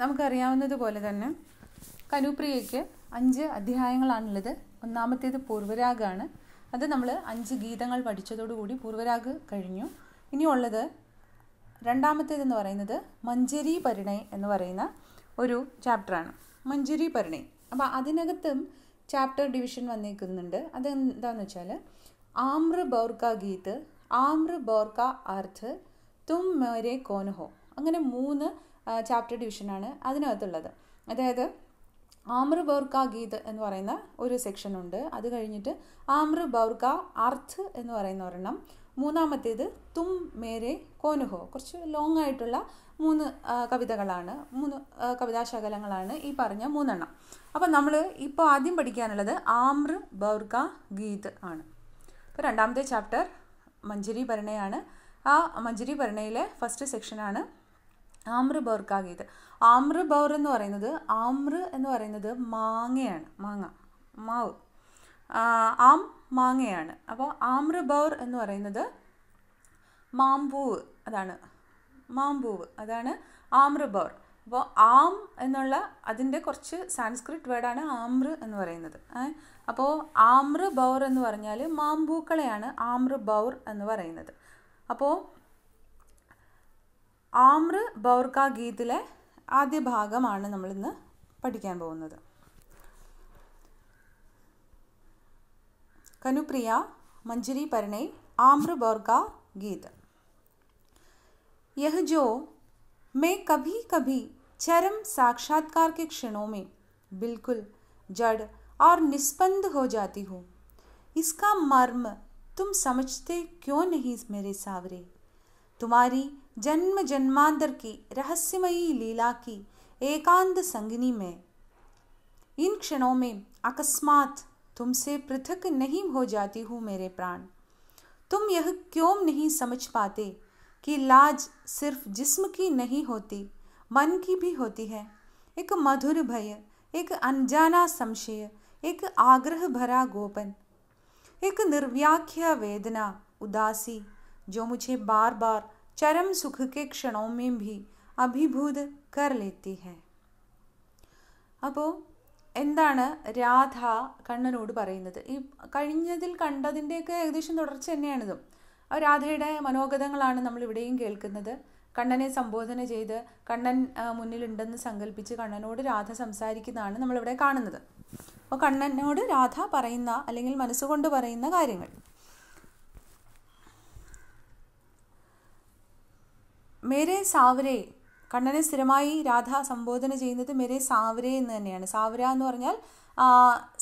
നമുക്കറിയാവുന്നതുപോലെ തന്നെ കനുപ്രിയയ്ക്ക് അഞ്ച് അധ്യായങ്ങളാണുള്ളത് ഒന്നാമത്തേത് പൂർവരാഗാണ് അത് നമ്മൾ അഞ്ച് ഗീതങ്ങൾ പഠിച്ചതോടുകൂടി പൂർവരാഗ് കഴിഞ്ഞു ഇനിയുള്ളത് രണ്ടാമത്തേതെന്ന് പറയുന്നത് മഞ്ചരി പരിണയ് എന്ന് പറയുന്ന ഒരു ചാപ്റ്ററാണ് മഞ്ചരി പരിണയ് അപ്പോൾ അതിനകത്തും ചാപ്റ്റർ ഡിവിഷൻ വന്നേക്കുന്നുണ്ട് അതെന്താണെന്ന് വെച്ചാൽ ആമ്ര ബോർക്ക ഗീത് ആമ്ര ബോർക്ക അർത്ഥ് തും മേരെ കോനഹോ അങ്ങനെ മൂന്ന് ചാപ്റ്റർ ഡിവിഷനാണ് അതിനകത്തുള്ളത് അതായത് ആമ്ര ബൗർക്ക ഗീത് എന്ന് പറയുന്ന ഒരു സെക്ഷൻ ഉണ്ട് അത് കഴിഞ്ഞിട്ട് ആമ്ര ബൗർക്ക അർത്ത് എന്ന് പറയുന്ന ഒരെണ്ണം മൂന്നാമത്തേത് തും മേരെ കോനുഹോ കുറച്ച് ലോങ് ആയിട്ടുള്ള മൂന്ന് കവിതകളാണ് മൂന്ന് കവിതാശകലങ്ങളാണ് ഈ പറഞ്ഞ മൂന്നെണ്ണം അപ്പം നമ്മൾ ഇപ്പോൾ ആദ്യം പഠിക്കാനുള്ളത് ആമ്ര ബൗർക്ക ഗീത് ആണ് ഇപ്പോൾ രണ്ടാമത്തെ ചാപ്റ്റർ മഞ്ജരി ഭരണയാണ് ആ മഞ്ജരി ഭരണയിലെ ഫസ്റ്റ് സെക്ഷനാണ് ആമ്ര ബർക്കാകിയത് ആമ്ര ബൗർ എന്ന് പറയുന്നത് ആമ്ര എന്ന് പറയുന്നത് മാങ്ങയാണ് മാങ്ങ മാവ് ആം മാങ്ങയാണ് അപ്പോൾ ആമ്ര ബൗർ എന്ന് പറയുന്നത് മാമ്പൂവ് അതാണ് മാമ്പൂവ് അതാണ് ആമ്ര ബൗർ അപ്പോൾ ആം എന്നുള്ള അതിൻ്റെ കുറച്ച് സാൻസ്ക്രിറ്റ് വേർഡാണ് ആമ്ര എന്ന് പറയുന്നത് അപ്പോൾ ആമ്ര ബൗർ എന്ന് പറഞ്ഞാൽ മാമ്പൂക്കളെയാണ് ആമ്ര ബൗർ എന്ന് പറയുന്നത് അപ്പോൾ आम्र ബൗർക്ക गीत आद्य भाग नाम पढ़ी പോകുന്നത് मंजरी മഞ്ജരി आम्र बौर गीत यह जो मैं कभी कभी चरम साक्षात्कार के क्षणों में बिल्कुल जड़ और निस्पंद हो जाती हूँ इसका मर्म तुम समझते क्यों नहीं मेरे सावरे तुम्हारी जन्म जन्मांतर की रहस्यमयी लीला की एकांत संगनी में इन क्षणों में अकस्मात तुमसे पृथक नहीं हो जाती हूँ मेरे प्राण तुम यह क्यों नहीं समझ पाते कि लाज सिर्फ जिस्म की नहीं होती मन की भी होती है एक मधुर भय एक अनजाना संशय एक आग्रह भरा गोपन एक निर्व्याख्या वेदना उदासी जो मुझे बार बार चरम सुख के क्षणों में भी अभिभूत कर लेती है अब എന്താണ് രാധ കണ്ണനോട് പറയുന്നത് ഈ കഴിഞ്ഞതിൽ കണ്ടതിൻ്റെയൊക്കെ ഏകദേശം തുടർച്ച തന്നെയാണിത് രാധയുടെ മനോഗതങ്ങളാണ് നമ്മളിവിടെയും കേൾക്കുന്നത് കണ്ണനെ സംബോധന ചെയ്ത് കണ്ണൻ മുന്നിലുണ്ടെന്ന് സങ്കല്പിച്ച് കണ്ണനോട് രാധ സംസാരിക്കുന്നതാണ് നമ്മളിവിടെ കാണുന്നത് അപ്പോൾ കണ്ണനോട് രാധ പറയുന്ന അല്ലെങ്കിൽ മനസ്സുകൊണ്ട് പറയുന്ന കാര്യങ്ങൾ മേരെ സാവരെ കണ്ണനെ സ്ഥിരമായി രാധ സംബോധന ചെയ്യുന്നത് മേരെ സാവരെ എന്ന് തന്നെയാണ് സാവര എന്ന് പറഞ്ഞാൽ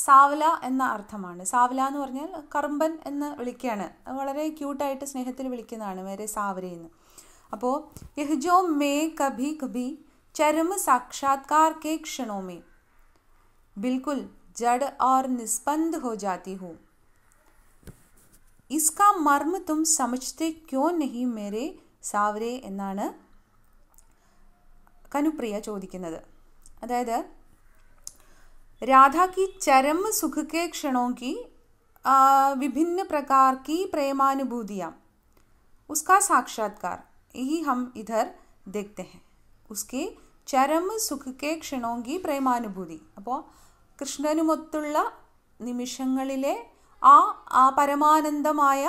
സാവല എന്ന അർത്ഥമാണ് സാവല എന്ന് പറഞ്ഞാൽ കറുമ്പൻ എന്ന് വിളിക്കുകയാണ് വളരെ ക്യൂട്ടായിട്ട് സ്നേഹത്തിൽ വിളിക്കുന്നതാണ് മേരെ സാവരെ എന്ന് അപ്പോൾ യഹ്ജോ മേ കഭി കഭി ചരമ സാക്ഷാത്കാർ കേ ക്ഷണോ മേ ബിൽക്കുൽ ജഡ് ഓർ നിസ്പന്ദ് ഹോ ജാതി ഹോ ഇസ്കാ മർമ്മ തും समझते ക്യോ നഹി मेरे സാവരെ എന്നാണ് കനുപ്രിയ ചോദിക്കുന്നത് അതായത് രാധാ കി ചരം സുഖക്കെ ക്ഷണോക്കി विभिन्न प्रकार की प्रेमानुभूतियाँ उसका साक्षात्कार यही हम इधर देखते हैं उसके ചരം സുഖക്കെ ക്ഷണോങ്കി പ്രേമാനുഭൂതി അപ്പോൾ കൃഷ്ണനുമൊത്തുള്ള നിമിഷങ്ങളിലെ ആ ആ പരമാനന്ദമായ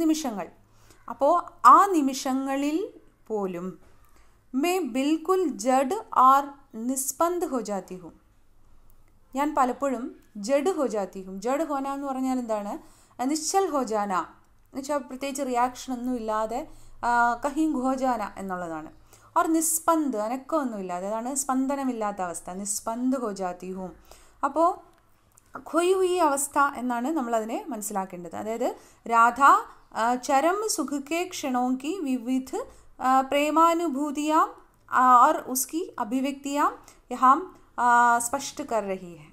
നിമിഷങ്ങൾ അപ്പോൾ ആ നിമിഷങ്ങളിൽ പോലും മേ ബിൽക്കുൽ ജഡ് ആർ നിസ്പന്ദ് ഹോജാത്തിഹും ഞാൻ പലപ്പോഴും ജഡ് ഹോജാത്തിഹും ജഡ് ഹോന എന്ന് പറഞ്ഞാൽ എന്താണ് നിശ്ചൽ ഹോജാന എന്നുവെച്ചാൽ പ്രത്യേകിച്ച് റിയാക്ഷൻ ഒന്നും ഇല്ലാതെ കഹീം ഘോജാന എന്നുള്ളതാണ് ഓർ നിസ്പന്ദ് അനക്കമൊന്നുമില്ലാതെ അതാണ് സ്പന്ദനമില്ലാത്ത അവസ്ഥ നിസ്പന്ദ് ഹോജാത്തിഹും അപ്പോൾ ഖൊയ് ഹുയി അവസ്ഥ എന്നാണ് നമ്മളതിനെ മനസ്സിലാക്കേണ്ടത് അതായത് രാധ चरम सुख के क्षणों की विविध प्रेमानुभूतियाँ और उसकी അഭിവ്യക്തിയാം യഹാം സ്പഷ്ട കർ രഹി ഹെ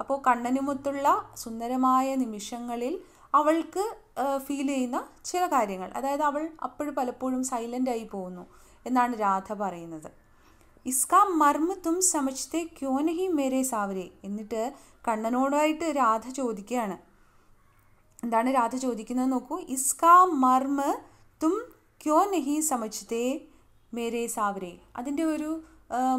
അപ്പോൾ കണ്ണനുമൊത്തുള്ള സുന്ദരമായ നിമിഷങ്ങളിൽ അവൾക്ക് ഫീൽ ചെയ്യുന്ന ചില കാര്യങ്ങൾ അതായത് അവൾ അപ്പോഴും പലപ്പോഴും സൈലൻ്റ് ആയി പോകുന്നു എന്നാണ് രാധ പറയുന്നത് ഇസ്ക മർമ്മ തും സമജ്തേ ക്യോനഹി മേരെ സാവരെ എന്നിട്ട് കണ്ണനോടായിട്ട് രാധ ചോദിക്കുകയാണ് എന്താണ് രാധ ചോദിക്കുന്നത് നോക്കൂ ഇസ്കാ മർമ്മ തും ക്യോ നഹി സമച്ചതേ മേരെ സാവരെ അതിൻ്റെ ഒരു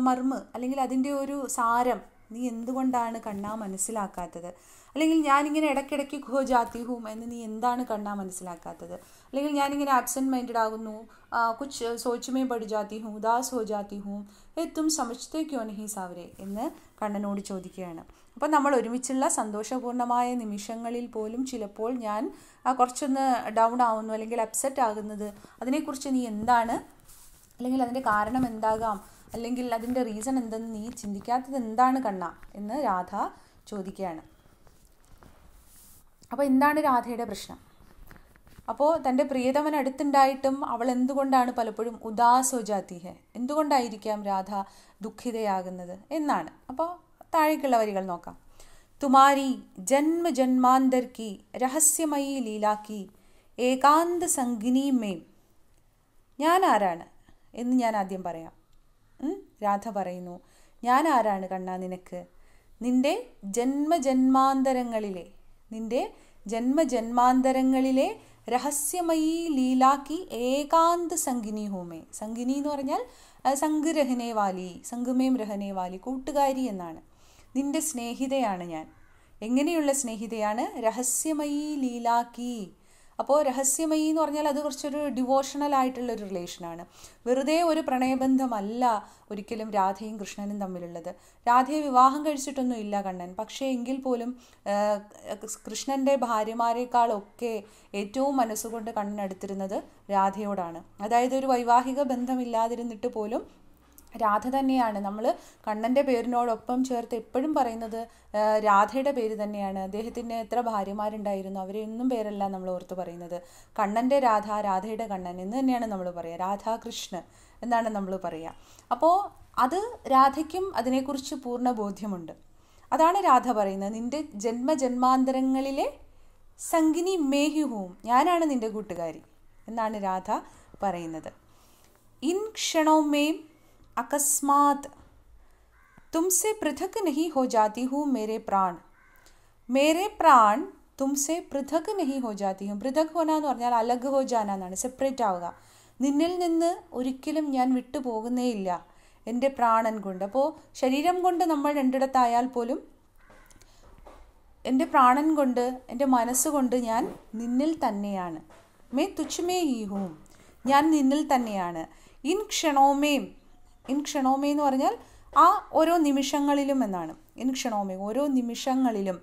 മർമ്മ അല്ലെങ്കിൽ അതിൻ്റെ ഒരു സാരം നീ എന്തുകൊണ്ടാണ് കണ്ണാ മനസ്സിലാക്കാത്തത് അല്ലെങ്കിൽ ഞാനിങ്ങനെ ഇടയ്ക്കിടയ്ക്ക് ഖോ ജാതി ഹൂം എന്ന് നീ എന്താണ് കണ്ണാ മനസ്സിലാക്കാത്തത് അല്ലെങ്കിൽ ഞാനിങ്ങനെ ആബ്സെൻറ്റ് മൈൻഡഡ് ആകുന്നു കുച്ച് സോച്ചുമേ പടു ജാതി ഹൂം ഉദാസ് ഹോ ജാതി ഹൂം എത്തും സമജ്തേ ക്യോ നഹി സാവരെ എന്ന് കണ്ണനോട് ചോദിക്കുകയാണ് അപ്പോൾ നമ്മൾ ഒരുമിച്ചുള്ള സന്തോഷപൂർണ്ണമായ നിമിഷങ്ങളിൽ പോലും ചിലപ്പോൾ ഞാൻ കുറച്ചൊന്ന് ഡൗൺ ആവുന്നു അല്ലെങ്കിൽ അപ്സെറ്റ് ആകുന്നത് അതിനെക്കുറിച്ച് നീ എന്താണ് അല്ലെങ്കിൽ അതിൻ്റെ കാരണം എന്താകാം അല്ലെങ്കിൽ അതിൻ്റെ റീസൺ എന്തെന്ന് നീ ചിന്തിക്കാത്തത് എന്താണ് കണ്ണ എന്ന് രാധ ചോദിക്കുകയാണ് അപ്പോൾ എന്താണ് രാധയുടെ പ്രശ്നം അപ്പോൾ തൻ്റെ പ്രിയതമൻ അടുത്തുണ്ടായിട്ടും അവൾ എന്തുകൊണ്ടാണ് പലപ്പോഴും ഉദാസോ ജാതി എന്തുകൊണ്ടായിരിക്കാം രാധ ദുഃഖിതയാകുന്നത് എന്നാണ് അപ്പോൾ താഴേക്കുള്ള വരികൾ നോക്കാം തുമാരി ജന്മ ജന്മാന്തർക്കി രഹസ്യമയി ലീലാക്കി ഏകാന്ത സംഗിനി ഞാൻ ആരാണ് എന്ന് ഞാൻ ആദ്യം പറയാം രാധ പറയുന്നു ഞാൻ ആരാണ് കണ്ണാ നിനക്ക് നിന്റെ ജന്മജന്മാന്തരങ്ങളിലെ നിന്റെ ജന്മജന്മാന്തരങ്ങളിലെ രഹസ്യമയി ലീലാക്കി ഏകാന്ത സംഗിനി ഹോമേ സംഗിനി എന്ന് പറഞ്ഞാൽ സംഗ് രഹനേ വാലി സംഗമേം രഹനേ വാലി കൂട്ടുകാരി എന്നാണ് നിന്റെ സ്നേഹിതയാണ് ഞാൻ എങ്ങനെയുള്ള സ്നേഹിതയാണ് രഹസ്യമയി ലീലാക്കി അപ്പോൾ രഹസ്യമയി എന്ന് പറഞ്ഞാൽ അത് കുറച്ചൊരു ഡിവോഷണൽ ആയിട്ടുള്ള ഒരു റിലേഷനാണ് വെറുതെ ഒരു പ്രണയബന്ധമല്ല ഒരിക്കലും രാധയും കൃഷ്ണനും തമ്മിലുള്ളത് രാധയെ വിവാഹം കഴിച്ചിട്ടൊന്നും ഇല്ല കണ്ണൻ പക്ഷേ എങ്കിൽ പോലും കൃഷ്ണൻ്റെ ഭാര്യമാരെക്കാളൊക്കെ ഏറ്റവും മനസ്സുകൊണ്ട് കണ്ണൻ അടുത്തിരുന്നത് രാധയോടാണ് അതായത് ഒരു വൈവാഹിക ബന്ധമില്ലാതിരുന്നിട്ട് പോലും രാധ തന്നെയാണ് നമ്മൾ കണ്ണൻ്റെ പേരിനോടൊപ്പം ചേർത്ത് എപ്പോഴും പറയുന്നത് രാധയുടെ പേര് തന്നെയാണ് അദ്ദേഹത്തിന് എത്ര ഭാര്യമാരുണ്ടായിരുന്നു അവരെ എന്നും പേരല്ല നമ്മൾ ഓർത്ത് പറയുന്നത് കണ്ണൻ്റെ രാധ രാധയുടെ കണ്ണൻ എന്ന് തന്നെയാണ് നമ്മൾ പറയുക രാധാകൃഷ്ണൻ എന്നാണ് നമ്മൾ പറയുക അപ്പോൾ അത് രാധയ്ക്കും അതിനെക്കുറിച്ച് പൂർണ്ണ ബോധ്യമുണ്ട് അതാണ് രാധ പറയുന്നത് നിൻ്റെ ജന്മജന്മാന്തരങ്ങളിലെ സംഗിനി മേഹി ഞാനാണ് നിൻ്റെ കൂട്ടുകാരി എന്നാണ് രാധ പറയുന്നത് ഇൻ ക്ഷണോമേം अकस्मात तुमसे पृथक नहीं हो जाती हूँ मेरे प्राण मेरे प्राण തുംസെ പൃഥക് നഹി ഹോ ജാതി ഹും പൃഥക് ഹോന എന്ന് പറഞ്ഞാൽ അലഗ് ഹോ ജാന സെപ്പറേറ്റ് ആവുക നിന്നിൽ നിന്ന് ഒരിക്കലും ഞാൻ വിട്ടുപോകുന്നേയില്ല എൻ്റെ പ്രാണൻ കൊണ്ട് അപ്പോൾ ശരീരം കൊണ്ട് നമ്മൾ രണ്ടിടത്തായാൽ പോലും എൻ്റെ പ്രാണൻ കൊണ്ട് എൻ്റെ മനസ്സുകൊണ്ട് ഞാൻ നിന്നിൽ തന്നെയാണ് മേ തുച്ഛമേ ഈ ഹൂം ഞാൻ നിന്നിൽ തന്നെയാണ് ഇൻ ക്ഷണോമേം ഇൻ ക്ഷണോമി എന്ന് പറഞ്ഞാൽ ആ ഓരോ നിമിഷങ്ങളിലും എന്നാണ് ഇൻ ക്ഷണോമി ഓരോ നിമിഷങ്ങളിലും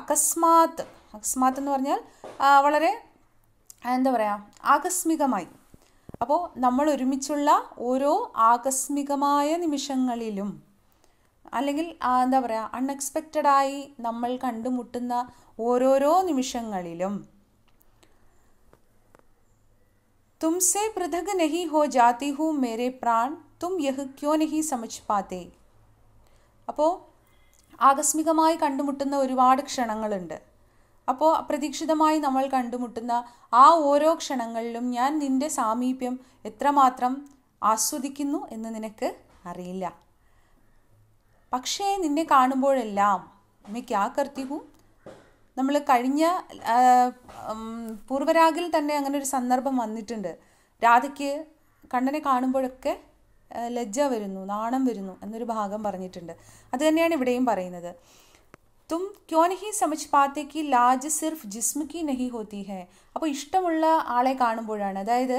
അകസ്മാത്ത് അകസ്മാത്ത് എന്ന് പറഞ്ഞാൽ വളരെ എന്താ പറയുക ആകസ്മികമായി അപ്പോൾ നമ്മൾ ഒരുമിച്ചുള്ള ഓരോ ആകസ്മികമായ നിമിഷങ്ങളിലും അല്ലെങ്കിൽ എന്താ പറയുക അൺഎക്സ്പെക്റ്റഡായി നമ്മൾ കണ്ടുമുട്ടുന്ന ഓരോരോ നിമിഷങ്ങളിലും തുംസെ പൃഥക് നെഹി ഹോ ജാതി ഹു മേരെ പ്രാൺ തും യഹ് ക്യോ നഹി സമച്ച് പാത്തേ അപ്പോൾ ആകസ്മികമായി കണ്ടുമുട്ടുന്ന ഒരുപാട് ക്ഷണങ്ങളുണ്ട് അപ്പോൾ അപ്രതീക്ഷിതമായി നമ്മൾ കണ്ടുമുട്ടുന്ന ആ ഓരോ ക്ഷണങ്ങളിലും ഞാൻ നിൻ്റെ സാമീപ്യം എത്രമാത്രം ആസ്വദിക്കുന്നു എന്ന് നിനക്ക് അറിയില്ല പക്ഷേ നിന്നെ കാണുമ്പോഴെല്ലാം മേ ആ കർത്തിക്കും നമ്മൾ കഴിഞ്ഞ പൂർവരാഗിൽ തന്നെ അങ്ങനെ ഒരു സന്ദർഭം വന്നിട്ടുണ്ട് രാധയ്ക്ക് കണ്ണനെ കാണുമ്പോഴൊക്കെ ലജ്ജ വരുന്നു നാണം വരുന്നു എന്നൊരു ഭാഗം പറഞ്ഞിട്ടുണ്ട് അത് തന്നെയാണ് ഇവിടെയും പറയുന്നത് തും ക്യോ നഹി സമജ് പാത്തേക്ക് ലാജ് സിർഫ് ജിസ്മുക്കി നഹി ഹോത്തി ഹെ അപ്പോൾ ഇഷ്ടമുള്ള ആളെ കാണുമ്പോഴാണ് അതായത്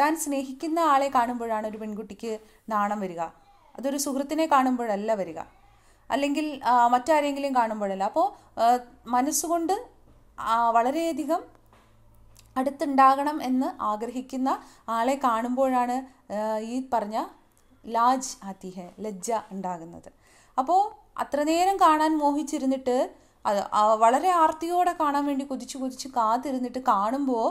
താൻ സ്നേഹിക്കുന്ന ആളെ കാണുമ്പോഴാണ് ഒരു പെൺകുട്ടിക്ക് നാണം വരിക അതൊരു സുഹൃത്തിനെ കാണുമ്പോഴല്ല വരിക അല്ലെങ്കിൽ മറ്റാരെങ്കിലും കാണുമ്പോഴല്ല അപ്പോൾ മനസ്സുകൊണ്ട് വളരെയധികം അടുത്തുണ്ടാകണം എന്ന് ആഗ്രഹിക്കുന്ന ആളെ കാണുമ്പോഴാണ് ഈ പറഞ്ഞ ലാജ് അതിഹ ലജ്ജ ഉണ്ടാകുന്നത് അപ്പോൾ അത്ര നേരം കാണാൻ മോഹിച്ചിരുന്നിട്ട് അത് വളരെ ആർത്തിയോടെ കാണാൻ വേണ്ടി കുതിച്ചു കുതിച്ച് കാത്തിരുന്നിട്ട് കാണുമ്പോൾ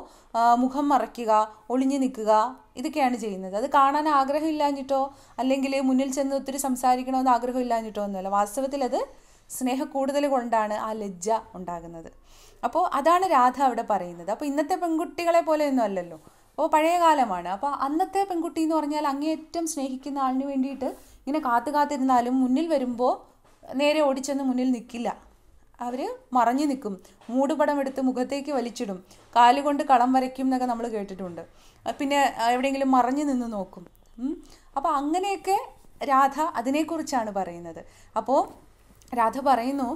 മുഖം മറയ്ക്കുക ഒളിഞ്ഞു നിൽക്കുക ഇതൊക്കെയാണ് ചെയ്യുന്നത് അത് കാണാൻ ആഗ്രഹമില്ലാഞ്ഞിട്ടോ അല്ലെങ്കിൽ മുന്നിൽ ചെന്ന് ഒത്തിരി സംസാരിക്കണമെന്ന് ആഗ്രഹമില്ലാഞ്ഞിട്ടോ ഒന്നുമല്ല വാസ്തവത്തിൽ അത് സ്നേഹ കൊണ്ടാണ് ആ ലജ്ജ ഉണ്ടാകുന്നത് അപ്പോൾ അതാണ് രാധ അവിടെ പറയുന്നത് അപ്പോൾ ഇന്നത്തെ പെൺകുട്ടികളെ പോലെയൊന്നും അല്ലല്ലോ അപ്പോൾ പഴയ കാലമാണ് അപ്പോൾ അന്നത്തെ പെൺകുട്ടി എന്ന് പറഞ്ഞാൽ അങ്ങേയറ്റം സ്നേഹിക്കുന്ന ആളിന് വേണ്ടിയിട്ട് ഇങ്ങനെ കാത്തു കാത്തിരുന്നാലും മുന്നിൽ വരുമ്പോൾ നേരെ ഓടിച്ചെന്ന് മുന്നിൽ നിൽക്കില്ല അവർ മറഞ്ഞു നിൽക്കും മൂടുപടം എടുത്ത് മുഖത്തേക്ക് വലിച്ചിടും കാലുകൊണ്ട് കളം വരയ്ക്കും എന്നൊക്കെ നമ്മൾ കേട്ടിട്ടുണ്ട് പിന്നെ എവിടെയെങ്കിലും മറഞ്ഞു നിന്ന് നോക്കും അപ്പോൾ അങ്ങനെയൊക്കെ രാധ അതിനെക്കുറിച്ചാണ് പറയുന്നത് അപ്പോൾ രാധ പറയുന്നു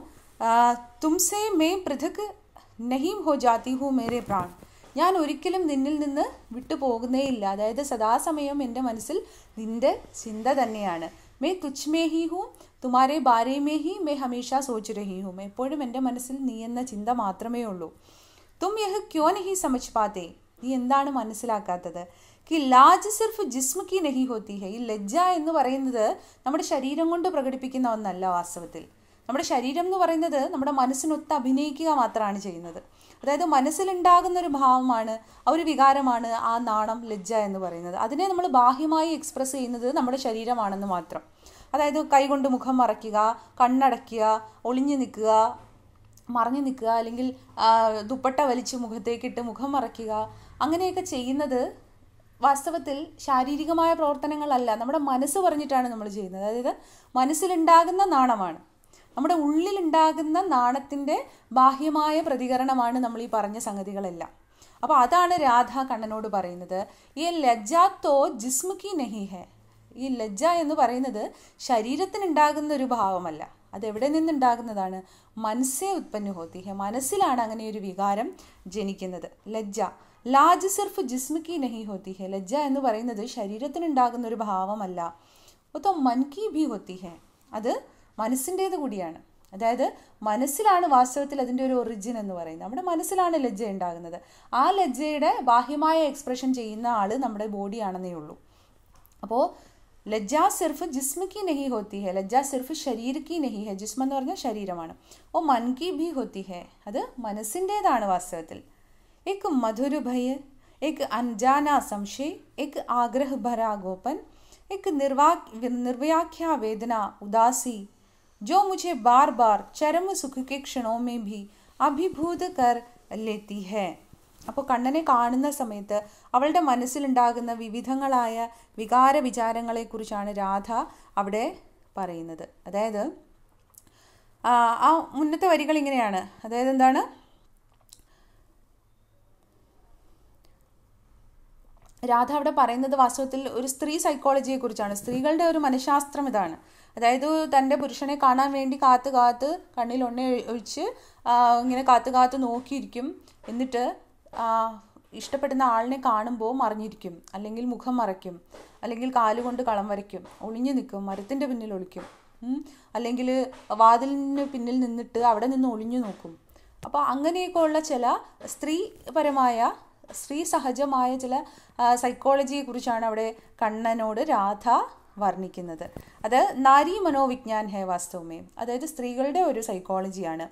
തുംസേ മേ പൃഥക് നഹീം ഹോ ജാതി ഹു മേരെ പ്രാൺ ഞാൻ ഒരിക്കലും നിന്നിൽ നിന്ന് വിട്ടുപോകുന്നേയില്ല അതായത് സദാസമയം എൻ്റെ മനസ്സിൽ നിൻ്റെ ചിന്ത തന്നെയാണ് മേ തുച്ഛ്മേ ഹി ഹൂ തുമാരെ ബാരേ മേ ഹി മേ ഹമേഷ സോചുരഹി രഹി ഹൂം എപ്പോഴും എൻ്റെ മനസ്സിൽ നീ എന്ന ചിന്ത മാത്രമേ ഉള്ളൂ തും യഹ് ക്യോ നഹി സമച്ച് പാത്തേ നീ എന്താണ് മനസ്സിലാക്കാത്തത് കി ലാജ് സിർഫ് ജിസ്മക്കി നഹി ഹോത്തി ഹെ ഈ ലജ്ജ എന്ന് പറയുന്നത് നമ്മുടെ ശരീരം കൊണ്ട് പ്രകടിപ്പിക്കുന്ന ഒന്നല്ല വാസ്തവത്തിൽ നമ്മുടെ ശരീരം എന്ന് പറയുന്നത് നമ്മുടെ മനസ്സിനൊത്ത് അഭിനയിക്കുക മാത്രമാണ് ചെയ്യുന്നത് അതായത് മനസ്സിലുണ്ടാകുന്ന ഒരു ഭാവമാണ് ആ ഒരു വികാരമാണ് ആ നാണം ലജ്ജ എന്ന് പറയുന്നത് അതിനെ നമ്മൾ ബാഹ്യമായി എക്സ്പ്രസ് ചെയ്യുന്നത് നമ്മുടെ ശരീരമാണെന്ന് മാത്രം അതായത് കൈകൊണ്ട് മുഖം മറയ്ക്കുക കണ്ണടയ്ക്കുക ഒളിഞ്ഞു നിൽക്കുക മറിഞ്ഞു നിൽക്കുക അല്ലെങ്കിൽ ദുപ്പട്ട വലിച്ച് മുഖത്തേക്കിട്ട് മുഖം മറയ്ക്കുക അങ്ങനെയൊക്കെ ചെയ്യുന്നത് വാസ്തവത്തിൽ ശാരീരികമായ പ്രവർത്തനങ്ങളല്ല നമ്മുടെ മനസ്സ് പറഞ്ഞിട്ടാണ് നമ്മൾ ചെയ്യുന്നത് അതായത് മനസ്സിലുണ്ടാകുന്ന നാണമാണ് നമ്മുടെ ഉള്ളിലുണ്ടാകുന്ന നാണത്തിൻ്റെ ബാഹ്യമായ പ്രതികരണമാണ് നമ്മൾ ഈ പറഞ്ഞ സംഗതികളെല്ലാം അപ്പോൾ അതാണ് രാധ കണ്ണനോട് പറയുന്നത് ഈ ലജ്ജ തോ ജിസ്മുക്കി നഹി ഹെ ഈ ലജ്ജ എന്ന് പറയുന്നത് ശരീരത്തിനുണ്ടാകുന്ന ഒരു ഭാവമല്ല അതെവിടെ നിന്നുണ്ടാകുന്നതാണ് മനസ്സേ ഉത്പന്ന ഹോത്തി ഹെ മനസ്സിലാണ് അങ്ങനെ ഒരു വികാരം ജനിക്കുന്നത് ലജ്ജ ലാജ് സിർഫ് ജിസ്മുഖി നെഹി ഹോത്തി ഹെ ലജ്ജ എന്ന് പറയുന്നത് ശരീരത്തിനുണ്ടാകുന്ന ഒരു ഭാവമല്ല ഒത്തോ മൻ കി ഭി ഹോത്തി ഹെ അത് മനസ്സിൻ്റേത് കൂടിയാണ് അതായത് മനസ്സിലാണ് വാസ്തവത്തിൽ അതിൻ്റെ ഒരു ഒറിജിൻ എന്ന് പറയുന്നത് നമ്മുടെ മനസ്സിലാണ് ലജ്ജ ഉണ്ടാകുന്നത് ആ ലജ്ജയുടെ ബാഹ്യമായ എക്സ്പ്രഷൻ ചെയ്യുന്ന ആൾ നമ്മുടെ ബോഡിയാണെന്നേ ഉള്ളൂ അപ്പോൾ ലജ്ജ സിർഫ് ജിസ്മക്ക് നഹി ഹോത്തി ഹെ ലജ്ജ സിർഫ് ശരീരക്ക് നഹി ഹെ ജിസ്മ എന്ന് പറഞ്ഞാൽ ശരീരമാണ് ഓ മൻകി ഭി ഹോത്തി ഹെ അത് മനസ്സിൻ്റേതാണ് വാസ്തവത്തിൽ എക് മധുര ഭയ എക് അൻജാന സംശയ് എക് ആഗ്രഹ ഭരാ ഗോപൻ എക് നിർവാ നിർവ്യാഖ്യാ വേദന ഉദാസി जो मुझे बार बार चरम सुख के क्षणों में भी अभिभूत कर लेती है അപ്പോൾ കണ്ണനെ കാണുന്ന സമയത്ത് അവളുടെ മനസ്സിലുണ്ടാകുന്ന വിവിധങ്ങളായ വികാര വിചാരങ്ങളെക്കുറിച്ചാണ് രാധ അവിടെ പറയുന്നത് അതായത് ആ മുന്നത്തെ വരികൾ ഇങ്ങനെയാണ് അതായത് എന്താണ് രാധ അവിടെ പറയുന്നത് വാസ്തവത്തിൽ ഒരു സ്ത്രീ സൈക്കോളജിയെക്കുറിച്ചാണ് സ്ത്രീകളുടെ ഒരു മനഃശാസ്ത്രം ഇതാണ് അതായത് തൻ്റെ പുരുഷനെ കാണാൻ വേണ്ടി കാത്ത് കാത്ത് കണ്ണിൽ ഒണ്ണ ഒഴിച്ച് ഇങ്ങനെ കാത്ത് കാത്ത് നോക്കിയിരിക്കും എന്നിട്ട് ഇഷ്ടപ്പെടുന്ന ആളിനെ കാണുമ്പോൾ മറിഞ്ഞിരിക്കും അല്ലെങ്കിൽ മുഖം മറയ്ക്കും അല്ലെങ്കിൽ കാലുകൊണ്ട് കളം വരയ്ക്കും ഒളിഞ്ഞു നിൽക്കും മരത്തിൻ്റെ പിന്നിൽ ഒളിക്കും അല്ലെങ്കിൽ വാതിലിന് പിന്നിൽ നിന്നിട്ട് അവിടെ നിന്ന് ഒളിഞ്ഞു നോക്കും അപ്പോൾ അങ്ങനെയൊക്കെ ഉള്ള ചില സ്ത്രീപരമായ സ്ത്രീ സഹജമായ ചില സൈക്കോളജിയെക്കുറിച്ചാണ് അവിടെ കണ്ണനോട് രാധ വർണ്ണിക്കുന്നത് അത് നാരി മനോവിജ്ഞാൻ ഹേ വാസ്തവമേ അതായത് സ്ത്രീകളുടെ ഒരു സൈക്കോളജിയാണ്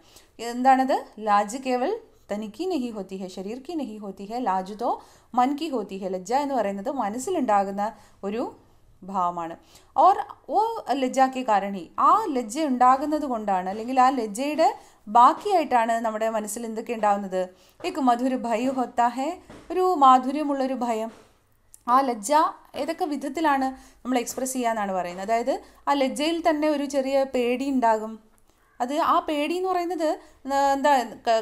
എന്താണത് ലാജ് കേവൽ തനിക്ക് നഹി ഹോത്തി ഹെ ശരീർക്ക് നഹി ഹോത്തി ഹെ ലാജുതോ മൻ കി ഹോത്തി ഹെ ലജ്ജ എന്ന് പറയുന്നത് മനസ്സിലുണ്ടാകുന്ന ഒരു ഭാവമാണ് ഓർ ഓ ലജ്ജാക്കി കാരണി ആ ലജ്ജ ഉണ്ടാകുന്നത് കൊണ്ടാണ് അല്ലെങ്കിൽ ആ ലജ്ജയുടെ ബാക്കിയായിട്ടാണ് നമ്മുടെ മനസ്സിൽ എന്തൊക്കെ ഉണ്ടാകുന്നത് ഏക്ക് മധുര ഭയ ഹൊത്താഹെ ഒരു മാധുര്യമുള്ളൊരു ഭയം ആ ലജ്ജ ഏതൊക്കെ വിധത്തിലാണ് നമ്മൾ എക്സ്പ്രസ് ചെയ്യാന്നാണ് പറയുന്നത് അതായത് ആ ലജ്ജയിൽ തന്നെ ഒരു ചെറിയ പേടി ഉണ്ടാകും അത് ആ പേടി എന്ന് പറയുന്നത് എന്താ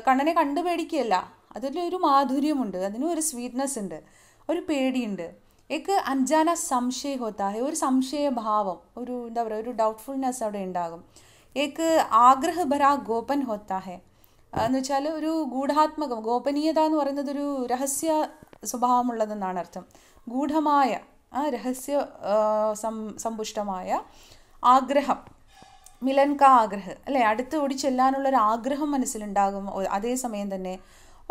കണ്ണനെ കണ്ടു പേടിക്കുകയല്ല അതിലൊരു മാധുര്യമുണ്ട് അതിനും ഒരു സ്വീറ്റ്നെസ് ഉണ്ട് ഒരു പേടിയുണ്ട് ഏക്ക് അഞ്ചാന സംശയ ഹോത്താഹെ ഒരു സംശയഭാവം ഒരു എന്താ പറയുക ഒരു ഡൗട്ട്ഫുൾനെസ് അവിടെ ഉണ്ടാകും ഏക്ക് ആഗ്രഹഭര ഗോപൻ ഹോത്താഹെ എന്ന് വെച്ചാൽ ഒരു ഗൂഢാത്മകം ഗോപനീയത എന്ന് പറയുന്നത് ഒരു രഹസ്യ സ്വഭാവമുള്ളതെന്നാണ് അർത്ഥം ഗൂഢമായ രഹസ്യ സം സമ്പുഷ്ടമായ ആഗ്രഹം മിലൻക ആഗ്രഹം അല്ലേ അടുത്ത് ഓടി ചെല്ലാനുള്ളൊരു ആഗ്രഹം മനസ്സിലുണ്ടാകും അതേസമയം തന്നെ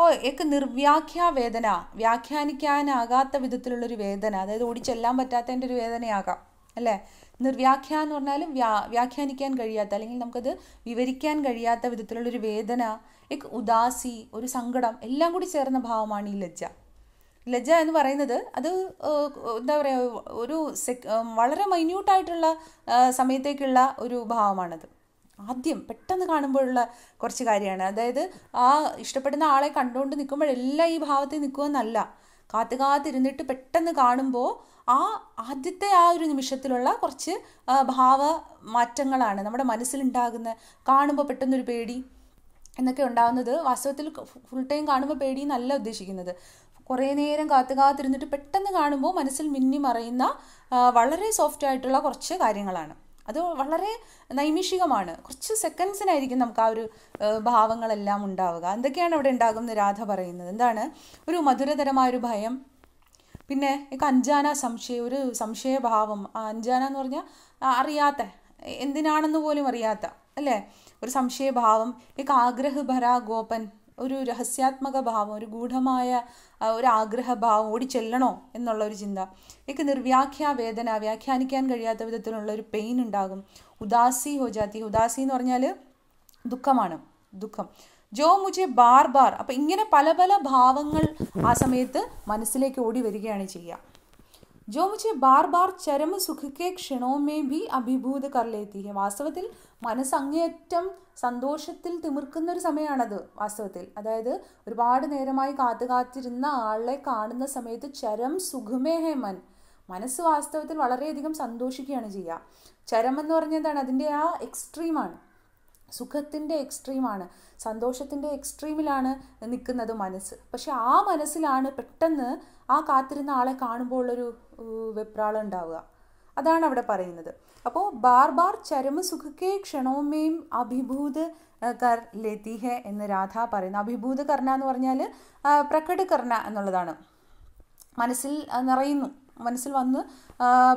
ഓ എക്ക് നിർവ്യാഖ്യ വേദന വ്യാഖ്യാനിക്കാനാകാത്ത വിധത്തിലുള്ളൊരു വേദന അതായത് ഓടി ചെല്ലാൻ പറ്റാത്തതിൻ്റെ ഒരു വേദനയാകാം അല്ലേ നിർവ്യാഖ്യ എന്ന് പറഞ്ഞാലും വ്യാ വ്യാഖ്യാനിക്കാൻ കഴിയാത്ത അല്ലെങ്കിൽ നമുക്കത് വിവരിക്കാൻ കഴിയാത്ത വിധത്തിലുള്ളൊരു വേദന എക്ക് ഉദാസി ഒരു സങ്കടം എല്ലാം കൂടി ചേർന്ന ഭാവമാണ് ഈ ലജ്ജ ലജ്ജ എന്ന് പറയുന്നത് അത് എന്താ പറയുക ഒരു സെക് വളരെ മൈന്യൂട്ടായിട്ടുള്ള സമയത്തേക്കുള്ള ഒരു ഭാവമാണത് ആദ്യം പെട്ടെന്ന് കാണുമ്പോഴുള്ള കുറച്ച് കാര്യമാണ് അതായത് ആ ഇഷ്ടപ്പെടുന്ന ആളെ കണ്ടുകൊണ്ട് നിൽക്കുമ്പോഴെല്ലാം ഈ ഭാവത്തിൽ നിൽക്കുമെന്നല്ല കാത്തു കാത്തിരുന്നിട്ട് പെട്ടെന്ന് കാണുമ്പോൾ ആ ആദ്യത്തെ ആ ഒരു നിമിഷത്തിലുള്ള കുറച്ച് ഭാവ മാറ്റങ്ങളാണ് നമ്മുടെ മനസ്സിലുണ്ടാകുന്ന കാണുമ്പോൾ പെട്ടെന്നൊരു പേടി എന്നൊക്കെ ഉണ്ടാകുന്നത് വാസ്തവത്തിൽ ഫുൾ ടൈം കാണുമ്പോൾ പേടി എന്നല്ല ഉദ്ദേശിക്കുന്നത് കുറേ നേരം കാത്തു കാത്തിരുന്നിട്ട് പെട്ടെന്ന് കാണുമ്പോൾ മനസ്സിൽ മിന്നി മറയുന്ന വളരെ സോഫ്റ്റ് ആയിട്ടുള്ള കുറച്ച് കാര്യങ്ങളാണ് അത് വളരെ നൈമിഷികമാണ് കുറച്ച് സെക്കൻഡ്സിനായിരിക്കും നമുക്ക് ആ ഒരു ഭാവങ്ങളെല്ലാം ഉണ്ടാവുക എന്തൊക്കെയാണ് അവിടെ ഉണ്ടാകുന്ന രാധ പറയുന്നത് എന്താണ് ഒരു മധുരതരമായ ഒരു ഭയം പിന്നെ അഞ്ചാന സംശയം ഒരു സംശയഭാവം അഞ്ചാന എന്ന് പറഞ്ഞാൽ അറിയാത്ത എന്തിനാണെന്ന് പോലും അറിയാത്ത അല്ലേ ഒരു സംശയഭാവം ഏക ആഗ്രഹഭരാ ഗോപൻ ഒരു രഹസ്യാത്മക ഭാവം ഒരു ഗൂഢമായ ഒരു ആഗ്രഹഭാവം ചെല്ലണോ എന്നുള്ള ഒരു ചിന്ത എനിക്ക് നിർവ്യാഖ്യ വേദന വ്യാഖ്യാനിക്കാൻ കഴിയാത്ത വിധത്തിലുള്ള ഒരു പെയിൻ ഉണ്ടാകും ഉദാസി ജാതി ഉദാസി എന്ന് പറഞ്ഞാൽ ദുഃഖമാണ് ദുഃഖം ജോ മുജെ ബാർ ബാർ അപ്പം ഇങ്ങനെ പല പല ഭാവങ്ങൾ ആ സമയത്ത് മനസ്സിലേക്ക് ഓടി വരികയാണ് ചെയ്യുക जो मुझे बार बार चरम सुख के क्षणों में भी अभिभूत कर लेती है വാസ്തവത്തിൽ മനസ്സ് അങ്ങേയറ്റം സന്തോഷത്തിൽ തിമിർക്കുന്ന ഒരു സമയമാണത് വാസ്തവത്തിൽ അതായത് ഒരുപാട് നേരമായി കാത്തു കാത്തിരുന്ന ആളെ കാണുന്ന സമയത്ത് ചരം സുഖമേ ഹേ മൻ മനസ്സ് വാസ്തവത്തിൽ വളരെയധികം സന്തോഷിക്കുകയാണ് ചെയ്യുക ചരം എന്ന് പറഞ്ഞാൽ എന്താണ് അതിൻ്റെ ആ എക്സ്ട്രീമാണ് സുഖത്തിൻ്റെ എക്സ്ട്രീമാണ് സന്തോഷത്തിൻ്റെ എക്സ്ട്രീമിലാണ് നിൽക്കുന്നത് മനസ്സ് പക്ഷെ ആ മനസ്സിലാണ് പെട്ടെന്ന് ആ കാത്തിരുന്ന ആളെ കാണുമ്പോൾ ഉള്ളൊരു വെപ്രാളം ഉണ്ടാവുക അതാണ് അവിടെ പറയുന്നത് അപ്പോൾ ബാർ ബാർ ചരമസുഖക്കെ ക്ഷണോമേം അഭിഭൂത് കർ ലതിഹ എന്ന് രാധ പറയുന്നു അഭിഭൂത് കർണ എന്ന് പറഞ്ഞാൽ പ്രകടകർണ എന്നുള്ളതാണ് മനസ്സിൽ നിറയുന്നു മനസ്സിൽ വന്ന്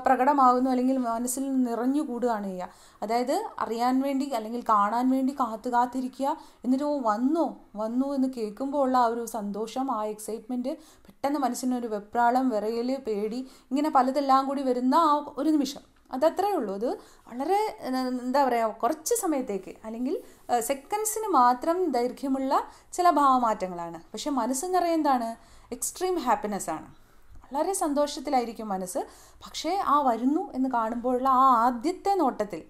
പ്രകടമാകുന്നു അല്ലെങ്കിൽ മനസ്സിൽ നിറഞ്ഞു കൂടുകയാണ് ചെയ്യുക അതായത് അറിയാൻ വേണ്ടി അല്ലെങ്കിൽ കാണാൻ വേണ്ടി കാത്തു കാത്തിരിക്കുക എന്നിട്ട് ഓ വന്നോ വന്നു എന്ന് കേൾക്കുമ്പോൾ ഉള്ള ആ ഒരു സന്തോഷം ആ എക്സൈറ്റ്മെൻ്റ് പെട്ടെന്ന് മനസ്സിനൊരു വെപ്രാളം വിറയൽ പേടി ഇങ്ങനെ പലതെല്ലാം കൂടി വരുന്ന ആ ഒരു നിമിഷം അതത്രേ ഉള്ളൂ അത് വളരെ എന്താ പറയുക കുറച്ച് സമയത്തേക്ക് അല്ലെങ്കിൽ സെക്കൻഡ്സിന് മാത്രം ദൈർഘ്യമുള്ള ചില ഭാവമാറ്റങ്ങളാണ് പക്ഷെ മനസ്സ് നിറയെ എന്താണ് എക്സ്ട്രീം ഹാപ്പിനെസ് ആണ് വളരെ സന്തോഷത്തിലായിരിക്കും മനസ്സ് പക്ഷേ ആ വരുന്നു എന്ന് കാണുമ്പോഴുള്ള ആ ആദ്യത്തെ നോട്ടത്തിൽ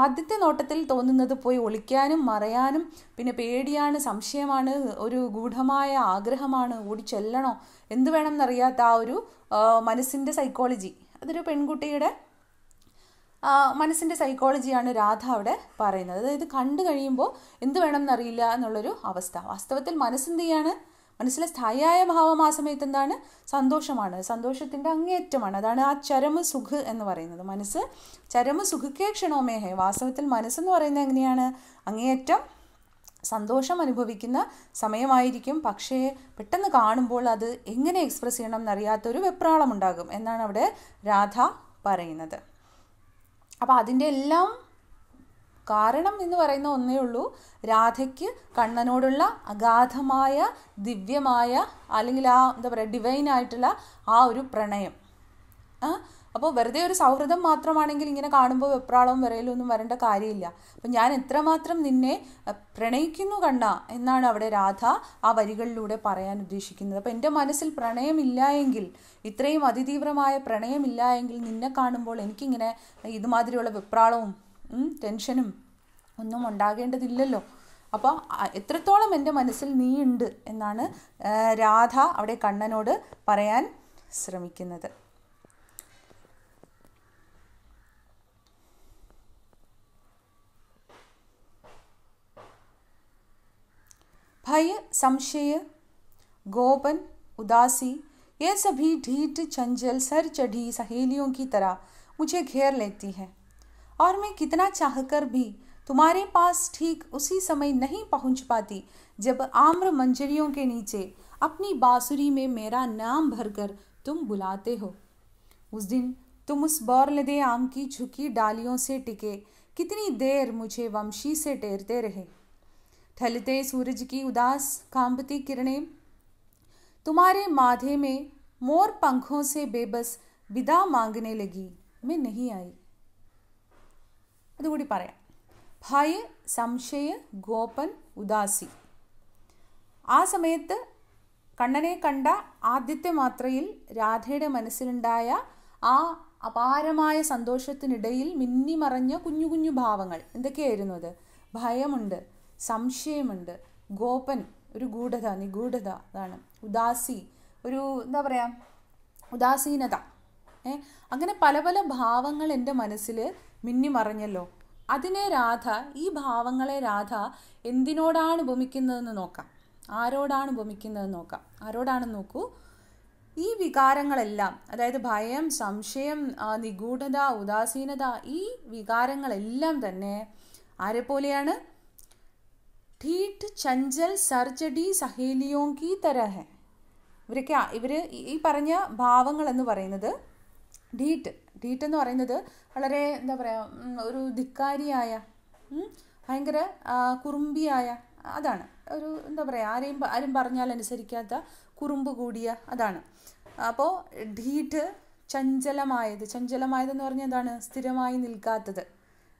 ആദ്യത്തെ നോട്ടത്തിൽ തോന്നുന്നത് പോയി ഒളിക്കാനും മറയാനും പിന്നെ പേടിയാണ് സംശയമാണ് ഒരു ഗൂഢമായ ആഗ്രഹമാണ് ചെല്ലണോ എന്ത് വേണം എന്നറിയാത്ത ആ ഒരു മനസ്സിൻ്റെ സൈക്കോളജി അതൊരു പെൺകുട്ടിയുടെ മനസ്സിൻ്റെ സൈക്കോളജിയാണ് രാധ അവിടെ പറയുന്നത് അതായത് കണ്ടു കഴിയുമ്പോൾ എന്ത് വേണം എന്നറിയില്ല എന്നുള്ളൊരു അവസ്ഥ വാസ്തവത്തിൽ മനസ്സെന്ത് ചെയ്യാണ് മനസ്സിലെ സ്ഥായിയായ ഭാവം ആ സമയത്ത് എന്താണ് സന്തോഷമാണ് സന്തോഷത്തിൻ്റെ അങ്ങേയറ്റമാണ് അതാണ് ആ ചരമ സുഖ് എന്ന് പറയുന്നത് മനസ്സ് ചരമ സുഖക്കേ ക്ഷണോമേഹേ വാസ്തവത്തിൽ മനസ്സെന്ന് പറയുന്നത് എങ്ങനെയാണ് അങ്ങേയറ്റം സന്തോഷം അനുഭവിക്കുന്ന സമയമായിരിക്കും പക്ഷേ പെട്ടെന്ന് കാണുമ്പോൾ അത് എങ്ങനെ എക്സ്പ്രസ് ചെയ്യണം എന്നറിയാത്തൊരു വെപ്രാളമുണ്ടാകും എന്നാണ് അവിടെ രാധ പറയുന്നത് അപ്പോൾ അതിൻ്റെ എല്ലാം കാരണം എന്ന് പറയുന്ന ഒന്നേ ഉള്ളൂ രാധയ്ക്ക് കണ്ണനോടുള്ള അഗാധമായ ദിവ്യമായ അല്ലെങ്കിൽ ആ എന്താ പറയുക ഡിവൈൻ ആയിട്ടുള്ള ആ ഒരു പ്രണയം അപ്പോൾ വെറുതെ ഒരു സൗഹൃദം മാത്രമാണെങ്കിൽ ഇങ്ങനെ കാണുമ്പോൾ വെപ്രാളവും വരയിലും ഒന്നും വരേണ്ട കാര്യമില്ല അപ്പം ഞാൻ എത്രമാത്രം നിന്നെ പ്രണയിക്കുന്നു കണ്ണ എന്നാണ് അവിടെ രാധ ആ വരികളിലൂടെ പറയാൻ ഉദ്ദേശിക്കുന്നത് അപ്പം എൻ്റെ മനസ്സിൽ പ്രണയമില്ല എങ്കിൽ ഇത്രയും അതിതീവ്രമായ പ്രണയമില്ല എങ്കിൽ നിന്നെ കാണുമ്പോൾ എനിക്കിങ്ങനെ ഇതുമാതിരിയുള്ള വെപ്രാളവും ടെൻഷനും ഒന്നും ഉണ്ടാകേണ്ടതില്ലല്ലോ അപ്പോൾ എത്രത്തോളം എൻ്റെ മനസ്സിൽ നീയുണ്ട് എന്നാണ് രാധ അവിടെ കണ്ണനോട് പറയാൻ ശ്രമിക്കുന്നത് ഭയ സംശയ ഗോപൻ उदासी ये सभी ढीठ ചഞ്ചൽ सर चढ़ी सहेलियों की तरह मुझे घेर लेती हैं और मैं कितना चाहकर भी तुम्हारे पास ठीक उसी समय नहीं पहुंच पाती जब आम्र मंजरियों के नीचे अपनी बांसुरी में मेरा नाम भरकर तुम बुलाते हो उस दिन तुम उस बौरलदे आम की झुकी डालियों से टिके कितनी देर मुझे वंशी से टेरते रहे ठलते सूरज की उदास कांपती किरणें तुम्हारे माधे में मोर पंखों से बेबस विदा मांगने लगी मैं नहीं आई അതുകൂടി പറയാം ഭയ സംശയ ഗോപൻ ഉദാസി ആ സമയത്ത് കണ്ണനെ കണ്ട ആദ്യത്തെ മാത്രയിൽ രാധയുടെ മനസ്സിലുണ്ടായ ആ അപാരമായ സന്തോഷത്തിനിടയിൽ മിന്നിമറഞ്ഞ കുഞ്ഞു കുഞ്ഞു ഭാവങ്ങൾ എന്തൊക്കെയായിരുന്നു അത് ഭയമുണ്ട് സംശയമുണ്ട് ഗോപൻ ഒരു ഗൂഢത നിഗൂഢത അതാണ് ഉദാസി ഒരു എന്താ പറയുക ഉദാസീനത അങ്ങനെ പല പല ഭാവങ്ങൾ എൻ്റെ മനസ്സിൽ മിന്നിമറഞ്ഞല്ലോ അതിനെ രാധ ഈ ഭാവങ്ങളെ രാധ എന്തിനോടാണ് ഉപമിക്കുന്നതെന്ന് നോക്കാം ആരോടാണ് ഉപമിക്കുന്നതെന്ന് നോക്കാം ആരോടാണെന്ന് നോക്കൂ ഈ വികാരങ്ങളെല്ലാം അതായത് ഭയം സംശയം നിഗൂഢത ഉദാസീനത ഈ വികാരങ്ങളെല്ലാം തന്നെ ആരെ പോലെയാണ് ടീട്ട് ചഞ്ചൽ സർജഡി സഹേലിയോं കി തരഹ ഇവരൊക്കെ ഇവർ ഈ പറഞ്ഞ ഭാവങ്ങൾ എന്ന് പറയുന്നത് ഡീറ്റ് ടീറ്റ് എന്ന് പറയുന്നത് വളരെ എന്താ പറയുക ഒരു ധിക്കാരിയായ ഭയങ്കര കുറുമ്പിയായ അതാണ് ഒരു എന്താ പറയുക ആരെയും ആരും പറഞ്ഞാൽ അനുസരിക്കാത്ത കുറുമ്പ് കൂടിയ അതാണ് അപ്പോൾ ഡീറ്റ് ചഞ്ചലമായത് ചഞ്ചലമായതെന്ന് പറഞ്ഞാൽ എന്താണ് സ്ഥിരമായി നിൽക്കാത്തത്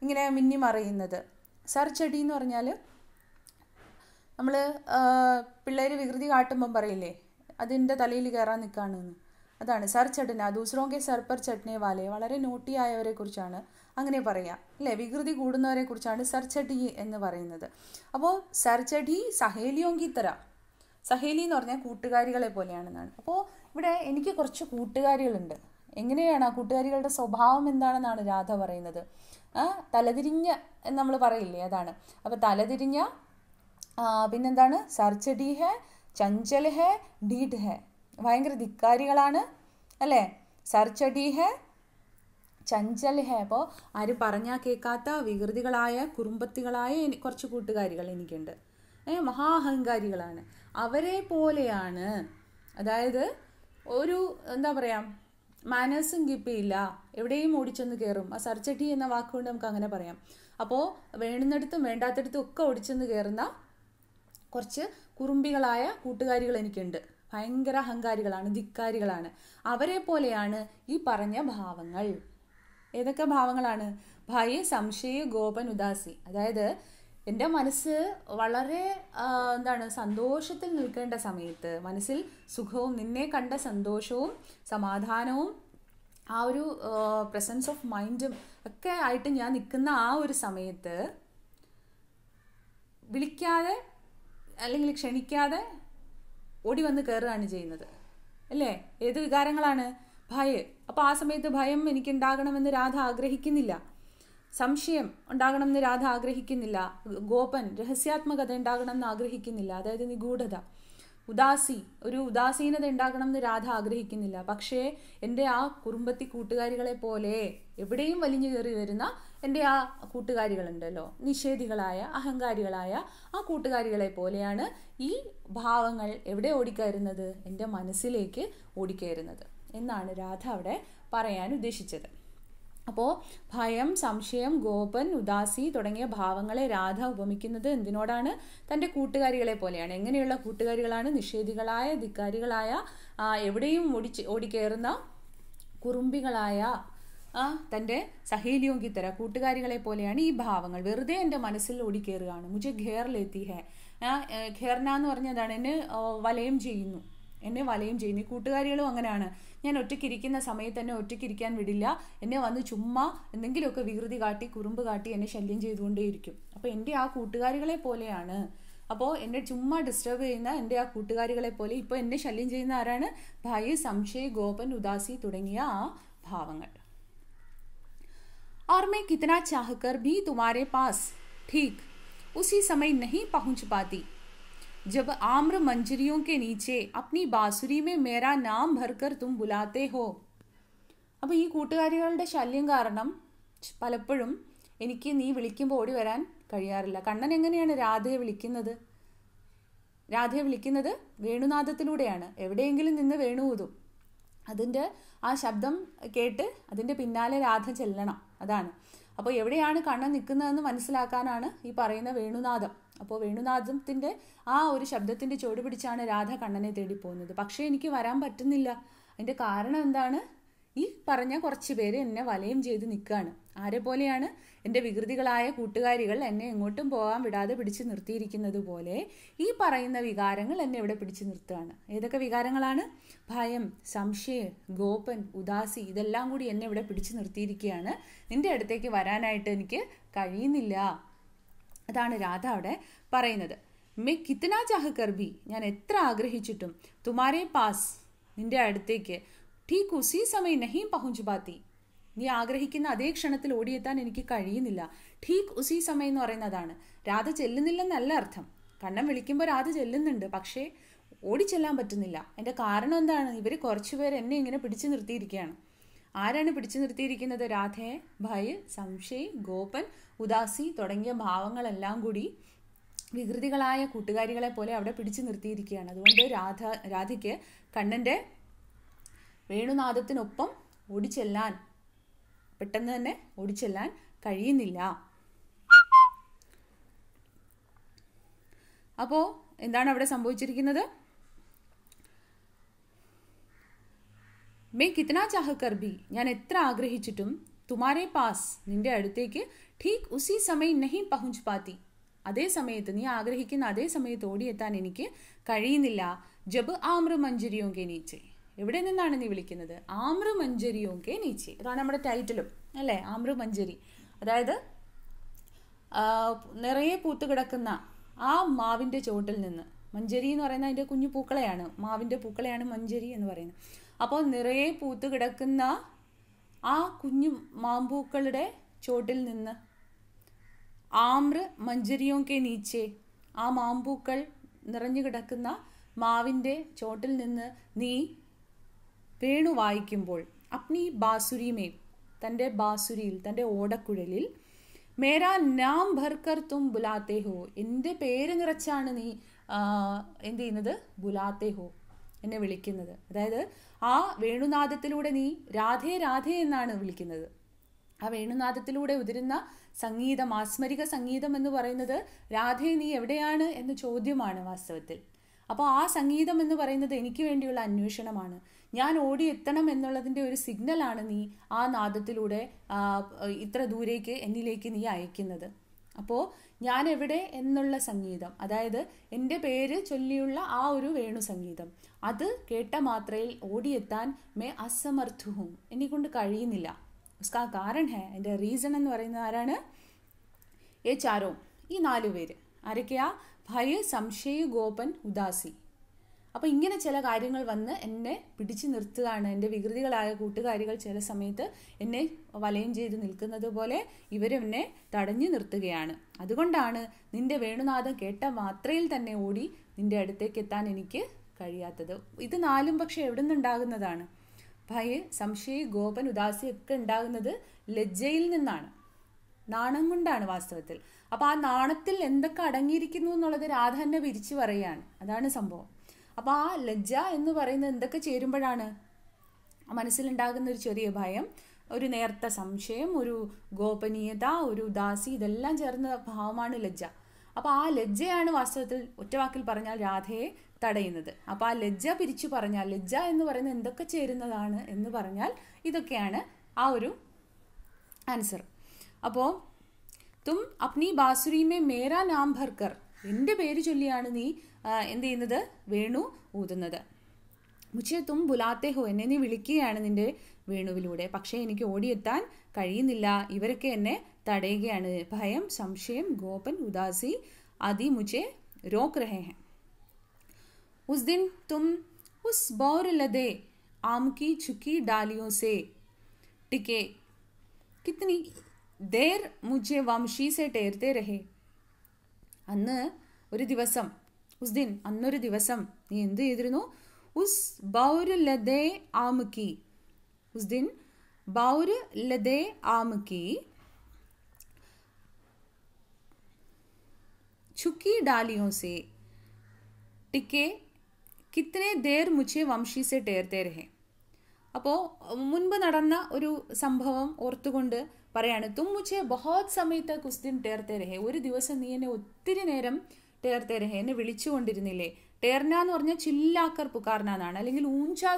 ഇങ്ങനെ മിന്നി മറിയുന്നത് സർച്ചടി എന്ന് പറഞ്ഞാൽ നമ്മൾ പിള്ളേർ വികൃതി കാട്ടുമ്പം പറയില്ലേ അതിൻ്റെ തലയിൽ കയറാൻ നിൽക്കുകയാണെന്ന് അതാണ് സർ ചട്ടന ദൂസറോങ്കെ സർ പർ ചട്ടനെ വാലെ വളരെ നോട്ടി ആയവരെ കുറിച്ചാണ് അങ്ങനെ പറയാം അല്ലെ വികൃതി കൂടുന്നവരെ കുറിച്ചാണ് സർച്ചടി എന്ന് പറയുന്നത് അപ്പോൾ സർച്ചടി സഹേലിയോങ്കി തര സഹേലി എന്ന് പറഞ്ഞാൽ കൂട്ടുകാരികളെ പോലെയാണെന്നാണ് അപ്പോൾ ഇവിടെ എനിക്ക് കുറച്ച് കൂട്ടുകാരികളുണ്ട് എങ്ങനെയാണ് ആ കൂട്ടുകാരികളുടെ സ്വഭാവം എന്താണെന്നാണ് രാധ പറയുന്നത് തലതിരിഞ്ഞ എന്ന് നമ്മൾ പറയില്ലേ അതാണ് അപ്പോൾ തലതിരിഞ്ഞ പിന്നെന്താണ് സർച്ചടി ഹെ ചഞ്ചൽ ഹെ ഡീഡ് ഹെ ഭയങ്കര ധിക്കാരികളാണ് അല്ലേ സർച്ചടി ചഞ്ചൽഹ ചഞ്ചൽ ഹെ അപ്പോൾ ആരും പറഞ്ഞാൽ കേൾക്കാത്ത വികൃതികളായ കുറുമ്പത്തികളായ കുറച്ച് കൂട്ടുകാരികൾ എനിക്കുണ്ട് ഏ മഹാഹങ്കാരികളാണ് അവരെ പോലെയാണ് അതായത് ഒരു എന്താ പറയുക മാനേഴ്സും കിപ്പിയില്ല എവിടെയും ഓടിച്ചെന്ന് കയറും ആ സർച്ചട്ടി എന്ന വാക്കുകൊണ്ട് നമുക്ക് അങ്ങനെ പറയാം അപ്പോൾ വേണ്ടുന്നിടത്തും വേണ്ടാത്തടത്തും ഒക്കെ ഓടിച്ചെന്ന് കയറുന്ന കുറച്ച് കുറുമ്പികളായ കൂട്ടുകാരികൾ എനിക്കുണ്ട് ഭയങ്കര അഹങ്കാരികളാണ് ധിക്കാരികളാണ് അവരെ പോലെയാണ് ഈ പറഞ്ഞ ഭാവങ്ങൾ ഏതൊക്കെ ഭാവങ്ങളാണ് ഭയ സംശയ ഗോപൻ ഉദാസി അതായത് എൻ്റെ മനസ്സ് വളരെ എന്താണ് സന്തോഷത്തിൽ നിൽക്കേണ്ട സമയത്ത് മനസ്സിൽ സുഖവും നിന്നെ കണ്ട സന്തോഷവും സമാധാനവും ആ ഒരു പ്രസൻസ് ഓഫ് മൈൻഡും ഒക്കെ ആയിട്ട് ഞാൻ നിൽക്കുന്ന ആ ഒരു സമയത്ത് വിളിക്കാതെ അല്ലെങ്കിൽ ക്ഷണിക്കാതെ ഓടി വന്ന് കയറുകയാണ് ചെയ്യുന്നത് അല്ലേ ഏത് വികാരങ്ങളാണ് ഭയ അപ്പോൾ ആ സമയത്ത് ഭയം ഉണ്ടാകണമെന്ന് രാധ ആഗ്രഹിക്കുന്നില്ല സംശയം ഉണ്ടാകണമെന്ന് രാധ ആഗ്രഹിക്കുന്നില്ല ഗോപൻ രഹസ്യാത്മകത ഉണ്ടാകണമെന്ന് ആഗ്രഹിക്കുന്നില്ല അതായത് നിഗൂഢത ഉദാസി ഒരു ഉദാസീനത ഉണ്ടാകണം എന്ന് രാധ ആഗ്രഹിക്കുന്നില്ല പക്ഷേ എൻ്റെ ആ കുറുമ്പത്തി കൂട്ടുകാരികളെ പോലെ എവിടെയും വലിഞ്ഞു കയറി വരുന്ന എൻ്റെ ആ കൂട്ടുകാരികളുണ്ടല്ലോ നിഷേധികളായ അഹങ്കാരികളായ ആ കൂട്ടുകാരികളെ പോലെയാണ് ഈ ഭാവങ്ങൾ എവിടെ ഓടിക്കയറുന്നത് എൻ്റെ മനസ്സിലേക്ക് ഓടിക്കയറുന്നത് എന്നാണ് രാധ അവിടെ പറയാൻ ഉദ്ദേശിച്ചത് അപ്പോൾ ഭയം സംശയം ഗോപൻ ഉദാസി തുടങ്ങിയ ഭാവങ്ങളെ രാധ ഉപമിക്കുന്നത് എന്തിനോടാണ് തൻ്റെ കൂട്ടുകാരികളെ പോലെയാണ് എങ്ങനെയുള്ള കൂട്ടുകാരികളാണ് നിഷേധികളായ ധിക്കാരികളായ എവിടെയും ഓടിച്ച് ഓടിക്കേറുന്ന കുറുമ്പികളായ തൻ്റെ സഹേലിയോങ്കി കൂട്ടുകാരികളെ പോലെയാണ് ഈ ഭാവങ്ങൾ വെറുതെ എൻ്റെ മനസ്സിൽ ഓടിക്കേറുകയാണ് മുജെ ഘേറിലെത്തി ഹേ ഖേർന എന്ന് പറഞ്ഞതാണ് എന്നെ വലയം ചെയ്യുന്നു എന്നെ വലയും ചെയ്യുന്നു കൂട്ടുകാരികളും അങ്ങനെയാണ് ഞാൻ ഒറ്റയ്ക്കിരിക്കുന്ന സമയത്ത് എന്നെ ഒറ്റയ്ക്കിരിക്കാൻ വിടില്ല എന്നെ വന്ന് ചുമ്മാ എന്തെങ്കിലുമൊക്കെ വികൃതി കാട്ടി കുറുമ്പ് കാട്ടി എന്നെ ശല്യം ചെയ്തുകൊണ്ടേയിരിക്കും അപ്പോൾ എൻ്റെ ആ കൂട്ടുകാരികളെ പോലെയാണ് അപ്പോൾ എന്നെ ചുമ്മാ ഡിസ്റ്റർബ് ചെയ്യുന്ന എൻ്റെ ആ കൂട്ടുകാരികളെ പോലെ ഇപ്പോൾ എന്നെ ശല്യം ചെയ്യുന്ന ആരാണ് ഭയ സംശയ ഗോപൻ ഉദാസി തുടങ്ങിയ ആ ഭാവങ്ങൾ और मैं कितना चाहकर भी तुम्हारे पास ठीक उसी समय नहीं पहुंच पाती जब आम्र मंजरियों के नीचे अपनी बांसुरी में मेरा നാം ഭർക്കർ तुम बुलाते हो അപ്പോൾ ഈ കൂട്ടുകാരികളുടെ ശല്യം കാരണം പലപ്പോഴും എനിക്ക് നീ വിളിക്കുമ്പോൾ ഓടി വരാൻ കഴിയാറില്ല കണ്ണൻ എങ്ങനെയാണ് രാധയെ വിളിക്കുന്നത് രാധയെ വിളിക്കുന്നത് വേണുനാദത്തിലൂടെയാണ് എവിടെയെങ്കിലും നിന്ന് വേണു ഊതും അതിൻ്റെ ആ ശബ്ദം കേട്ട് അതിൻ്റെ പിന്നാലെ രാധ ചെല്ലണം അതാണ് അപ്പോൾ എവിടെയാണ് കണ്ണൻ നിൽക്കുന്നതെന്ന് മനസ്സിലാക്കാനാണ് ഈ പറയുന്ന വേണുനാദം അപ്പോൾ വേണുനാഥത്തിൻ്റെ ആ ഒരു ശബ്ദത്തിൻ്റെ ചുവട് പിടിച്ചാണ് രാധ കണ്ണനെ തേടി പോകുന്നത് പക്ഷേ എനിക്ക് വരാൻ പറ്റുന്നില്ല അതിൻ്റെ കാരണം എന്താണ് ഈ പറഞ്ഞ കുറച്ച് പേര് എന്നെ വലയം ചെയ്ത് നിൽക്കുകയാണ് ആരെ പോലെയാണ് എൻ്റെ വികൃതികളായ കൂട്ടുകാരികൾ എന്നെ എങ്ങോട്ടും പോകാൻ വിടാതെ പിടിച്ചു നിർത്തിയിരിക്കുന്നത് പോലെ ഈ പറയുന്ന വികാരങ്ങൾ എന്നെ ഇവിടെ പിടിച്ചു നിർത്തുകയാണ് ഏതൊക്കെ വികാരങ്ങളാണ് ഭയം സംശയം ഗോപൻ ഉദാസി ഇതെല്ലാം കൂടി എന്നെ ഇവിടെ പിടിച്ചു നിർത്തിയിരിക്കുകയാണ് നിൻ്റെ അടുത്തേക്ക് വരാനായിട്ട് എനിക്ക് കഴിയുന്നില്ല അതാണ് രാധ അവിടെ പറയുന്നത് മേ കിത്തന ചാഹ കർബി ഞാൻ എത്ര ആഗ്രഹിച്ചിട്ടും തുമാരെ പാസ് നിന്റെ അടുത്തേക്ക് ടീക്ക് ഉസീ സമയം നഹീം പഹുഞ്ച് പാത്തി നീ ആഗ്രഹിക്കുന്ന അതേ ക്ഷണത്തിൽ ഓടിയെത്താൻ എനിക്ക് കഴിയുന്നില്ല ടീക്ക് ഉസീ സമയം എന്ന് പറയുന്നതാണ് രാധ ചെല്ലുന്നില്ലെന്നല്ല അർത്ഥം കണ്ണം വിളിക്കുമ്പോൾ രാധ ചെല്ലുന്നുണ്ട് പക്ഷേ ഓടിച്ചെല്ലാൻ പറ്റുന്നില്ല എൻ്റെ കാരണം എന്താണ് ഇവർ കുറച്ചുപേർ എന്നെ ഇങ്ങനെ പിടിച്ചു നിർത്തിയിരിക്കുകയാണ് ആരാണ് പിടിച്ചു നിർത്തിയിരിക്കുന്നത് രാധയെ ഭയ സംശയ് ഗോപൻ ഉദാസി തുടങ്ങിയ ഭാവങ്ങളെല്ലാം കൂടി വികൃതികളായ കൂട്ടുകാരികളെ പോലെ അവിടെ പിടിച്ചു നിർത്തിയിരിക്കുകയാണ് അതുകൊണ്ട് രാധ രാധയ്ക്ക് കണ്ണൻ്റെ വേണുനാഥത്തിനൊപ്പം ഓടിച്ചെല്ലാൻ പെട്ടെന്ന് തന്നെ ഓടിച്ചെല്ലാൻ കഴിയുന്നില്ല അപ്പോൾ എന്താണ് അവിടെ സംഭവിച്ചിരിക്കുന്നത് മേ കിത്തന ചാഹക്കർ ഭി ഞാൻ എത്ര ആഗ്രഹിച്ചിട്ടും തുമാരെ പാസ് നിന്റെ അടുത്തേക്ക് ഠീക് ഉസി സമയം നഹി പഹുഞ്ച് പാത്തി അതേ സമയത്ത് നീ ആഗ്രഹിക്കുന്ന അതേ സമയത്ത് ഓടിയെത്താൻ എനിക്ക് കഴിയുന്നില്ല ജബ് ആമ്ര കെ നീച്ചെ എവിടെ നിന്നാണ് നീ വിളിക്കുന്നത് ആമ്ര കെ നീച്ചെ അതാണ് നമ്മുടെ ടൈറ്റിലും അല്ലേ ആമ്ര മഞ്ജരി അതായത് നിറയെ പൂത്ത് കിടക്കുന്ന ആ മാവിൻ്റെ ചുവട്ടിൽ നിന്ന് മഞ്ജരി എന്ന് പറയുന്ന അതിൻ്റെ കുഞ്ഞു പൂക്കളെയാണ് മാവിൻ്റെ പൂക്കളെയാണ് മഞ്ജരി എന്ന് പറയുന്നത് അപ്പോൾ നിറയെ പൂത്തു കിടക്കുന്ന ആ കുഞ്ഞു മാമ്പൂക്കളുടെ ചോട്ടിൽ നിന്ന് ആമ്ര മഞ്ചരിയോ കെ നീച്ചേ ആ മാമ്പൂക്കൾ നിറഞ്ഞു കിടക്കുന്ന മാവിൻ്റെ ചോട്ടിൽ നിന്ന് നീ വേണു വായിക്കുമ്പോൾ അപ്നി ബാസുരിമേ തൻ്റെ ബാസുരിയിൽ തൻ്റെ ഓടക്കുഴലിൽ മേരാ നാം ഭർക്കർ തും ബുലാത്തേ എൻ്റെ പേര് നിറച്ചാണ് നീ എന്ത് ചെയ്യുന്നത് ബുലാത്തേഹോ ഹോ എന്നെ വിളിക്കുന്നത് അതായത് ആ വേണുനാദത്തിലൂടെ നീ രാധേ രാധേ എന്നാണ് വിളിക്കുന്നത് ആ വേണുനാദത്തിലൂടെ ഉതിരുന്ന സംഗീതം ആസ്മരിക സംഗീതം എന്ന് പറയുന്നത് രാധേ നീ എവിടെയാണ് എന്ന ചോദ്യമാണ് വാസ്തവത്തിൽ അപ്പോൾ ആ സംഗീതം എന്ന് പറയുന്നത് എനിക്ക് വേണ്ടിയുള്ള അന്വേഷണമാണ് ഞാൻ ഓടി എത്തണം എന്നുള്ളതിൻ്റെ ഒരു സിഗ്നലാണ് നീ ആ നാദത്തിലൂടെ ഇത്ര ദൂരേക്ക് എന്നിലേക്ക് നീ അയക്കുന്നത് അപ്പോൾ ഞാൻ എവിടെ എന്നുള്ള സംഗീതം അതായത് എൻ്റെ പേര് ചൊല്ലിയുള്ള ആ ഒരു വേണു സംഗീതം അത് കേട്ട മാത്രയിൽ ഓടിയെത്താൻ മേ അസമർത്ഥവും എന്നെ കൊണ്ട് കഴിയുന്നില്ല ഉസ്കാ കാരണം ഹേ എൻ്റെ റീസൺ എന്ന് പറയുന്നത് ആരാണ് ഏ ചാരോ ഈ നാലു പേര് ആരൊക്കെയാ ഭയ സംശയ ഗോപൻ ഉദാസി അപ്പോൾ ഇങ്ങനെ ചില കാര്യങ്ങൾ വന്ന് എന്നെ പിടിച്ചു നിർത്തുകയാണ് എൻ്റെ വികൃതികളായ കൂട്ടുകാരികൾ ചില സമയത്ത് എന്നെ വലയം ചെയ്ത് നിൽക്കുന്നത് പോലെ ഇവരെന്നെ തടഞ്ഞു നിർത്തുകയാണ് അതുകൊണ്ടാണ് നിന്റെ വേണുനാഥം കേട്ട മാത്രയിൽ തന്നെ ഓടി നിന്റെ അടുത്തേക്ക് എത്താൻ എനിക്ക് കഴിയാത്തത് ഇത് നാലും പക്ഷേ എവിടെ നിന്നുണ്ടാകുന്നതാണ് ഭയ സംശയ ഗോപൻ ഉദാസി ഒക്കെ ഉണ്ടാകുന്നത് ലജ്ജയിൽ നിന്നാണ് നാണം കൊണ്ടാണ് വാസ്തവത്തിൽ അപ്പോൾ ആ നാണത്തിൽ എന്തൊക്കെ അടങ്ങിയിരിക്കുന്നു എന്നുള്ളത് രാധ തന്നെ വിരിച്ചു പറയുകയാണ് അതാണ് സംഭവം അപ്പോൾ ആ ലജ്ജ എന്ന് പറയുന്നത് എന്തൊക്കെ ചേരുമ്പോഴാണ് മനസ്സിലുണ്ടാകുന്ന ഒരു ചെറിയ ഭയം ഒരു നേർത്ത സംശയം ഒരു ഗോപനീയത ഒരു ഉദാസി ഇതെല്ലാം ചേർന്ന ഭാവമാണ് ലജ്ജ അപ്പോൾ ആ ലജ്ജയാണ് വാസ്തവത്തിൽ ഒറ്റവാക്കിൽ പറഞ്ഞാൽ രാധയെ തടയുന്നത് അപ്പോൾ ആ ലജ്ജ പിരിച്ചു പറഞ്ഞാൽ ലജ്ജ എന്ന് പറയുന്നത് എന്തൊക്കെ ചേരുന്നതാണ് എന്ന് പറഞ്ഞാൽ ഇതൊക്കെയാണ് ആ ഒരു ആൻസർ അപ്പോൾ തും അപ്നി ബാസുരി മേരാ നാം ഭർക്കർ എൻ്റെ പേര് ചൊല്ലിയാണ് നീ എന്ത് ചെയ്യുന്നത് വേണു ഊതുന്നത് ബുലാത്തെ ഹോ എന്നെ നീ വിളിക്കുകയാണ് നിന്റെ വേണുവിലൂടെ പക്ഷേ എനിക്ക് ഓടിയെത്താൻ കഴിയുന്നില്ല ഇവരൊക്കെ എന്നെ തടയുകയാണ് ഭയം സംശയം ഗോപൻ ഉദാസി അതി മുജെ രോക് രഹേ ഹെ ഉസ് ദിൻ തും ഉസ് ബൗരലതെ ആംകി ചുക്കി ഡാലിയോ സേ ടിക്കെ കിത്തനി ദേർ मुझे വംശീ സെ टेरते रहे അന്ന് ഒരു ദിവസം ഉസ്ദിൻ അന്നൊരു ദിവസം നീ എന്ത് ചെയ്തിരുന്നു ഉസ് ബൗര് ലതേ ആമുക്കി ഉസ്ദിൻ ബൗര് ലതേ ആമുക്കി ചുക്കി ഡാലിയോ से ടിക്കെ കിത്തനെ ദേർ മുച്ചേ വംശി സെ ടേർത്തേ രഹേ അപ്പോൾ മുൻപ് നടന്ന ഒരു സംഭവം ഓർത്തുകൊണ്ട് പറയാണ് തും ബഹോത് സമയത്ത് കുസ്തിൻ ടേർത്തെ ഒരു ദിവസം നീ എന്നെ ഒത്തിരി നേരം ടേർത്തെ എന്നെ വിളിച്ചുകൊണ്ടിരുന്നില്ലേ ടേർന എന്ന് പറഞ്ഞാൽ ചില്ലാക്കർ പുക്കാരനാന്നാണ് അല്ലെങ്കിൽ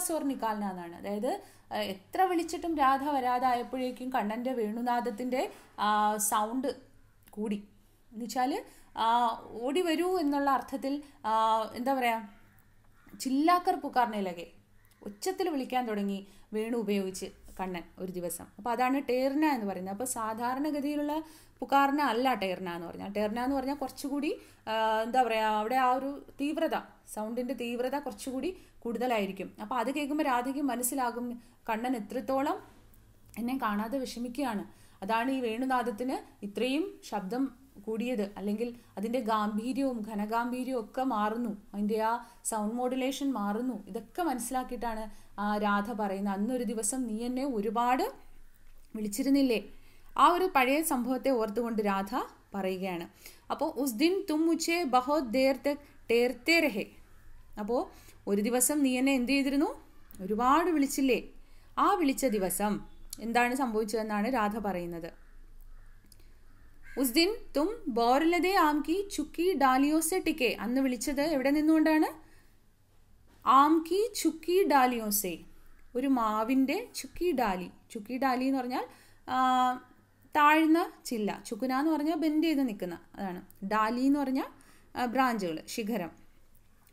സോർ നിക്കാലിനാന്നാണ് അതായത് എത്ര വിളിച്ചിട്ടും രാധ വരാതായപ്പോഴേക്കും കണ്ണൻ്റെ വേണുനാഥത്തിൻ്റെ സൗണ്ട് കൂടി എന്നുവെച്ചാൽ ഓടി വരൂ എന്നുള്ള അർത്ഥത്തിൽ എന്താ പറയുക ചില്ലാക്കർ പുക്കാറിനെ ലകെ ഉച്ചത്തിൽ വിളിക്കാൻ തുടങ്ങി വേണു ഉപയോഗിച്ച് കണ്ണൻ ഒരു ദിവസം അപ്പോൾ അതാണ് ടേർന എന്ന് പറയുന്നത് അപ്പോൾ സാധാരണഗതിയിലുള്ള പുക്കാറിന അല്ല ടേർന എന്ന് പറഞ്ഞാൽ ടേർന എന്ന് പറഞ്ഞാൽ കുറച്ചുകൂടി എന്താ പറയുക അവിടെ ആ ഒരു തീവ്രത സൗണ്ടിൻ്റെ തീവ്രത കുറച്ചുകൂടി കൂടുതലായിരിക്കും അപ്പോൾ അത് കേൾക്കുമ്പോൾ രാധയ്ക്ക് മനസ്സിലാകും കണ്ണൻ എത്രത്തോളം എന്നെ കാണാതെ വിഷമിക്കുകയാണ് അതാണ് ഈ വേണുനാഥത്തിന് ഇത്രയും ശബ്ദം കൂടിയത് അല്ലെങ്കിൽ അതിൻ്റെ ഗാംഭീര്യവും ഘനഗാംഭീര്യവും ഒക്കെ മാറുന്നു അതിൻ്റെ ആ സൗണ്ട് മോഡുലേഷൻ മാറുന്നു ഇതൊക്കെ മനസ്സിലാക്കിയിട്ടാണ് ആ രാധ പറയുന്ന അന്നൊരു ദിവസം നീ എന്നെ ഒരുപാട് വിളിച്ചിരുന്നില്ലേ ആ ഒരു പഴയ സംഭവത്തെ ഓർത്തുകൊണ്ട് രാധ പറയുകയാണ് അപ്പോൾ ഉസ് ദിൻ തും ഉച്ചേ ബഹോ ദേർ അപ്പോൾ ഒരു ദിവസം നീ എന്നെ എന്ത് ചെയ്തിരുന്നു ഒരുപാട് വിളിച്ചില്ലേ ആ വിളിച്ച ദിവസം എന്താണ് സംഭവിച്ചതെന്നാണ് രാധ പറയുന്നത് ഉസ്ദിൻ ദിൻ തും ആം ആംകി ചുക്കി ഡാലിയോസെ ടിക്കെ അന്ന് വിളിച്ചത് എവിടെ നിന്നുകൊണ്ടാണ് ആം കി ചുക്കി ഡാലിയോ സേ ഒരു മാവിൻ്റെ ചുക്കി ഡാലി ചുക്കി ഡാലി എന്ന് പറഞ്ഞാൽ താഴ്ന്ന ചില്ല ചുക്കുന എന്ന് പറഞ്ഞാൽ ബെൻഡ് ചെയ്ത് നിൽക്കുന്ന അതാണ് ഡാലി എന്ന് പറഞ്ഞാൽ ബ്രാഞ്ചുകൾ ശിഖരം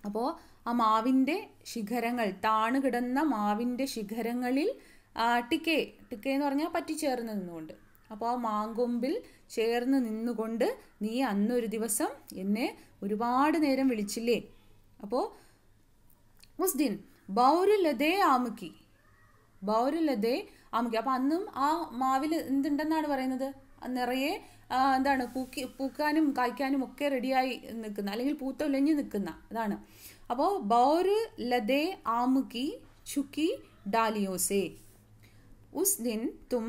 അപ്പോൾ ആ മാവിൻ്റെ ശിഖരങ്ങൾ താണു കിടന്ന മാവിൻ്റെ ശിഖരങ്ങളിൽ ടിക്കേ ടിക്കേ എന്ന് പറഞ്ഞാൽ പറ്റിച്ചേർന്ന് നിന്നുകൊണ്ട് അപ്പോൾ ആ മാങ്കൊമ്പിൽ ചേർന്ന് നിന്നുകൊണ്ട് നീ അന്നൊരു ദിവസം എന്നെ ഒരുപാട് നേരം വിളിച്ചില്ലേ അപ്പോൾ മുസ് ദിൻ ബൗരുലതേ ആമുക്കി ബൗരുലതേ ആമുക്കി അപ്പൊ അന്നും ആ മാവിൽ എന്തുണ്ടെന്നാണ് പറയുന്നത് നിറയെ എന്താണ് പൂക്കി പൂക്കാനും കായ്ക്കാനും ഒക്കെ റെഡിയായി നിൽക്കുന്ന അല്ലെങ്കിൽ പൂത്ത പൂത്തൊലഞ്ഞ് നിൽക്കുന്ന അതാണ് അപ്പോൾ ബൗര് ലതേ ആമുക്കി ചുക്കി ഡാലിയോസേ ഉസ് ദിൻ തും